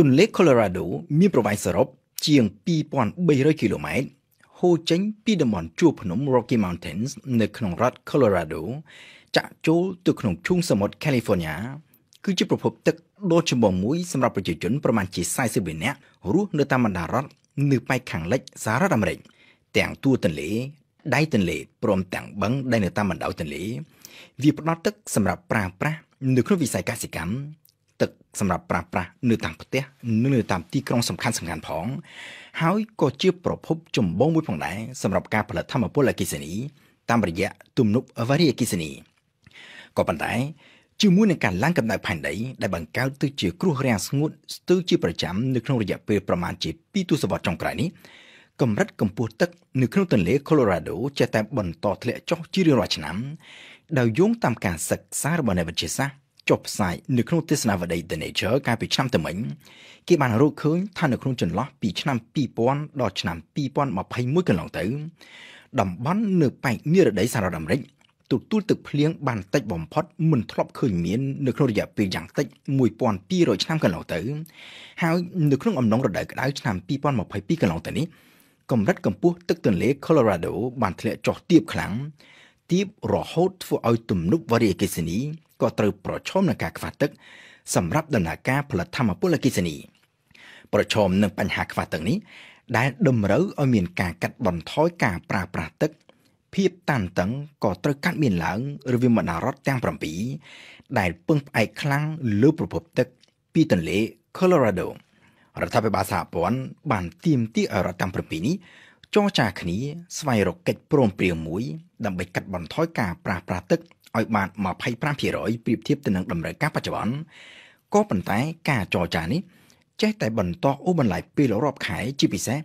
ទន្លេ Colorado មានប្រវែងសរុបជាង2300គីឡូម៉ែត្រហូរចេញពីតំបន់ជួរភ្នំ Rocky Mountains នៅក្នុងរដ្ឋ Colorado ចាក់ចូលទៅក្នុងឈូងសមុទ្រ California គឺជាប្រភពទឹកដ៏ចម្បងមួយសម្រាប់ប្រជាជនប្រមាណជា40នាក់រស់នៅតាមបណ្ដារដ្ឋនៅប៉ែកខាងលិចសហរដ្ឋអាមេរិកទាំងទួទន្លេដៃទន្លេព្រម ទាំងបឹងដែលនៅតាមបណ្ដោយទន្លេវាផ្ដល់ទឹកសម្រាប់ប្រើប្រាស់នៅក្នុងវិស័យកសិកម្មទឹកសម្រាប់ប្រើប្រាស់នៅតាមផ្ទះនៅតាមទីក្រុងសំខាន់សំខាន់ផង ហើយក៏ជាប្រភពចម្បងមួយផងដែរសម្រាប់ការផលិតធម្មពលអគ្គិសនីតាមរយៈទំនប់វ៉ារីអគ្គិសនីក៏ប៉ុន្តែជាមួយនឹងការឡើងកម្ដៅផែនដីដែលបង្កើតទៅជាគ្រោះរាំងស្ងួតស្ទើរជាប្រចាំ នៅក្នុងរយៈពេលប្រមាណជា2ទសវត្សរ៍ចុងក្រោយនេះកម្រិតកម្ពស់ទឹក នៅក្នុងទន្លេ Colorado ចេះតែបន្តធ្លាក់ចុះជារៀងរាល់ឆ្នាំដោយយោងតាមការសិក្សារបស់អ្នកវិទ្យាសាស្ត្រចុះផ្សាយនៅក្នុងទស្សនាវដ្តី The Nature កាលពីឆ្នាំទៅមិញគេបានរកឃើញថានៅក្នុងចន្លោះពីឆ្នាំ2000ដល់ឆ្នាំ2021កន្លងទៅតំបន់នៅប៉ែកនិរដីសហរដ្ឋអាមេរិកទទួលទឹកភ្លៀងបាន តិចបំផុតមិនធ្លាប់ឃើញមាននៅក្នុងរយៈពេលយ៉ាងតិច1200ឆ្នាំកន្លងទៅហើយនៅក្នុងអំឡុងរដូវក្តៅឆ្នាំ2022កន្លងទៅនេះកម្រិតកម្ពស់ទឹកទន្លេ Colorado បានធ្លាក់ចុះទាបខ្លាំងទាបរហូតធ្វើឲ្យទំនប់វារីអគ្គិសនីក៏ត្រូវប្រឈមនឹងការខ្វះទឹកសម្រាប់ដំណើរការផលិតធម្មពលអគ្គិសនីប្រឈមនឹងបញ្ហាខ្វះទឹកនេះដែលតម្រូវឲ្យមានការកាត់បន្ថយការប្រើប្រាស់ទឹកភាពតានតឹងក៏ត្រូវកាត់មានឡើងរវាងមណ្ឌលរដ្ឋទាំង7ដែលពឹងផ្អែកខ្លាំងលើប្រភពទឹកពីទន្លេ Colorado រដ្ឋាភិបាលសហព័ន្ធបានទាមទារឲ្យរដ្ឋទាំង7នេះចរចាគ្នាស្វែងរកកិច្ចព្រមព្រៀងមួយដើម្បីកាត់បន្ថយការប្រាស្រ័យទឹកឲ្យបាន25%ប្រៀបធៀបទៅនឹងតម្រូវការបច្ចុប្បន្នក៏ប៉ុន្តែការចរចានេះ ចេះតែបន្តអូបន្លាយពេលរាប់ខែជាពិសេស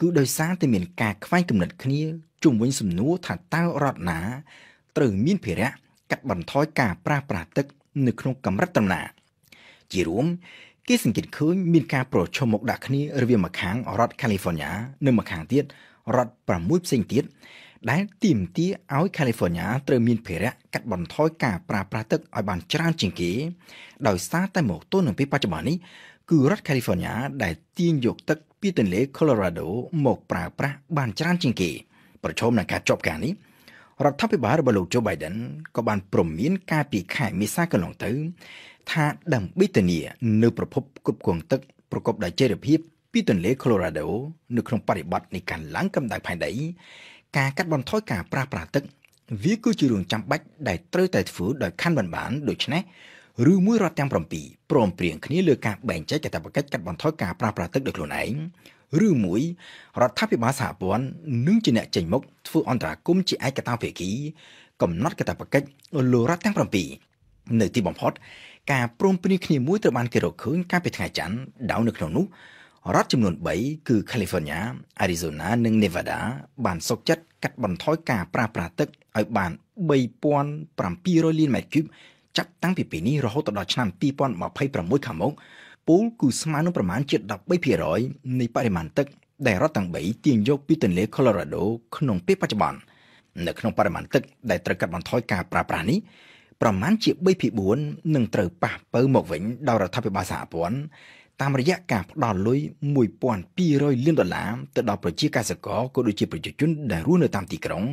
គឺដោយសារតែមានការខ្វែងគំនិតគ្នាជុំវិញសំណួរថាតើរដ្ឋណាត្រូវមានភារៈកាត់បន្ថយការប្រាស្រ័យទឹកនៅក្នុងកម្រិតតំណាជារួមគេសង្កេតឃើញមានការប្រឈមមុខដាក់គ្នារវាងម្ខាងរដ្ឋ California និងម្ខាងទៀតរដ្ឋ6ផ្សេងទៀតដែលទាមទារឲ្យ California ត្រូវមានភារៈកាត់បន្ថយការប្រើប្រាស់ទឹកឲ្យបានច្រើនជាងគេដោយសារតែមកទល់នឹងពេលបច្ចុប្បន្ននេះគឺរដ្ឋ California ដែលទាញយកទឹកពីទន្លេ Colorado មកប្រើប្រាស់បានច្រើនជាងគេប្រឈមនឹងការជាប់ការនេះរដ្ឋាភិបាលរបស់លោក Joe Biden ក៏បានព្រមមានការពីខែមេសាកន្លងទៅថាដើម្បីធានានៅប្រភពគ្រប់គ្រងទឹកប្រកបដោយចីរភាពពីទន្លេ Colorado នៅក្នុងបរិបទនៃការឡើងកម្ដៅផែនដីការកាត់បន្ថយការប្រើប្រាស់ទឹកវាគឺជារឿងចាំបាច់ដែលត្រូវតែធ្វើដោយខណ្ឌបានបានដូច្នេះឬមួយរដ្ឋទាំង7ព្រមព្រៀងគ្នាលើការបែងចែកកាតព្វកិច្ចកាត់បន្ថយការប្រើប្រាស់ទឹកដោយខ្លួនឯងឬ មួយរដ្ឋាភិបាលសហព័ន្ធនឹងជាអ្នកចេញមុខធ្វើអន្តរាគមន៍ជាឯកតាភាគី កំណត់កាតព្វកិច្ចលើរដ្ឋទាំង7នៅទីបំផុតការព្រមព្រៀងគ្នាមួយត្រូវបានគេរកឃើញកាលពីថ្ងៃច័ន្ទដៅនៅក្នុងនោះរដ្ឋចំនួន3គឺ California, Arizona និង Nevada បានសុកចិត្តកាត់បន្ថយការប្រើប្រាស់ទឹកឲ្យបាន3700លានម៉ែត្រគូបចាប់តាំងពីពេលនេះរហូតដល់ឆ្នាំ2026ខាងមុខពូលគឺស្មើនឹងប្រមាណជា13%នៃបរិមាណទឹក ដែលរដ្ឋទាំង3ទាញយកពីទន្លេ Colorado ក្នុងពេលបច្ចុប្បន្ននៅក្នុងបរិមាណទឹកដែលត្រូវកាត់បន្ថយការប្រើប្រាស់នេះប្រមាណជា3ភាគ4នឹងត្រូវប៉ះពើមកវិញដល់រដ្ឋាភិបាលសហព័ន្ធតាមរយៈការផ្ដល់លុយ1200លានដុល្លារទៅដល់ប្រជាកសិករក៏ដូចជាប្រជាជនដែលរស់នៅតាមទីក្រុង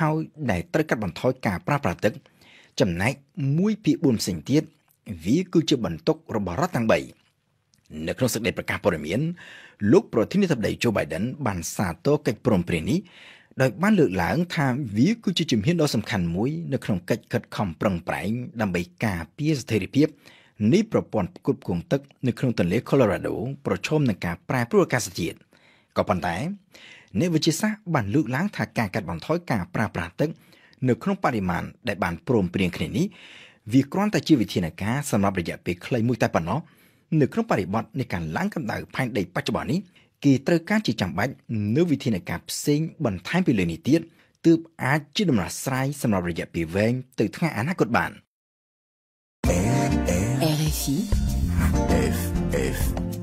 ហើយដែលត្រូវកាត់បន្ថយការប្រើប្រាស់ទឹក ចំណែក1ភាគ4ផ្សេងទៀតវាគឺជាបន្ទុករបស់រដ្ឋទាំង3នៅក្នុងសេចក្តីប្រកាសព័ត៌មាន លោកប្រធានាធិបតី Joe Biden បានសាទរកិច្ចព្រមព្រៀងនេះដោយបានលើកឡើងថាវាគឺជាជំហានដ៏សំខាន់មួយនៅក្នុងកិច្ចខិតខំប្រឹងប្រែងដើម្បីការពារស្ថិរភាពនៃប្រព័ន្ធផ្គត់ផ្គង់ទឹកនៅក្នុងទន្លេ Colorado ប្រឈមនឹងការប្រែប្រួលអាកាសធាតុក៏ប៉ុន្តែអ្នកវិទ្យាសាស្ត្របានលើកឡើងថាការកាត់បន្ថយការប្រើប្រាស់ទឹកនៅក្នុងបរិមាណដែលបានព្រមព្រៀងគ្នានេះវាគ្រាន់តែជាវិធានការសម្រាប់រយៈពេលខ្លីមួយតែប៉ុណ្ណោះនៅក្នុងបរិបទនៃការឡើងកម្ដៅផែនដីបច្ចុប្បន្ននេះគេត្រូវការជាចាំបាច់នៅវិធានការផ្សេងបន្ថែមពីលើនេះទៀតទើបអាចជាដំណោះស្រាយសម្រាប់រយៈពេលវែងទៅថ្ងៃអនាគតបាន RFI FFI